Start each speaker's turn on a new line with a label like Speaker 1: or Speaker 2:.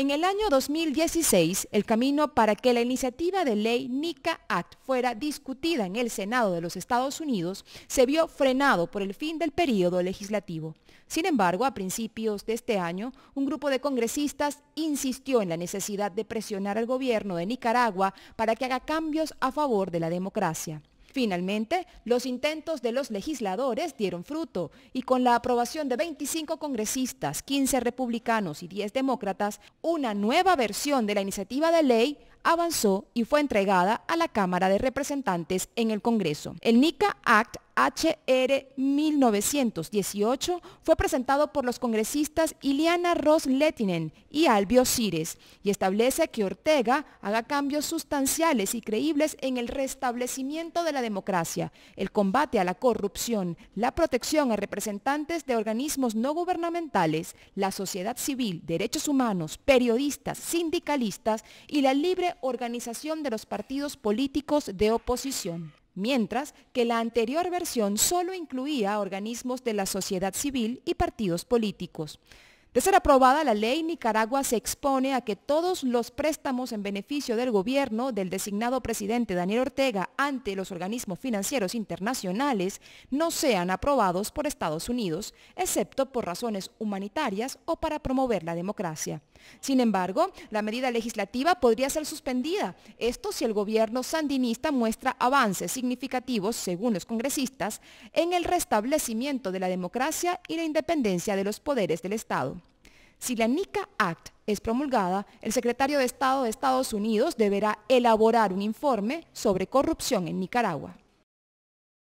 Speaker 1: En el año 2016, el camino para que la iniciativa de ley NICA Act fuera discutida en el Senado de los Estados Unidos se vio frenado por el fin del periodo legislativo. Sin embargo, a principios de este año, un grupo de congresistas insistió en la necesidad de presionar al gobierno de Nicaragua para que haga cambios a favor de la democracia. Finalmente, los intentos de los legisladores dieron fruto y con la aprobación de 25 congresistas, 15 republicanos y 10 demócratas, una nueva versión de la iniciativa de ley avanzó y fue entregada a la Cámara de Representantes en el Congreso. El NICA Act HR 1918 fue presentado por los congresistas Iliana Ross Letinen y Albio Cires y establece que Ortega haga cambios sustanciales y creíbles en el restablecimiento de la democracia, el combate a la corrupción, la protección a representantes de organismos no gubernamentales, la sociedad civil, derechos humanos, periodistas, sindicalistas y la libre organización de los partidos políticos de oposición mientras que la anterior versión solo incluía organismos de la sociedad civil y partidos políticos. De ser aprobada la ley, Nicaragua se expone a que todos los préstamos en beneficio del gobierno del designado presidente Daniel Ortega ante los organismos financieros internacionales no sean aprobados por Estados Unidos, excepto por razones humanitarias o para promover la democracia. Sin embargo, la medida legislativa podría ser suspendida, esto si el gobierno sandinista muestra avances significativos, según los congresistas, en el restablecimiento de la democracia y la independencia de los poderes del Estado. Si la NICA Act es promulgada, el secretario de Estado de Estados Unidos deberá elaborar un informe sobre corrupción en Nicaragua.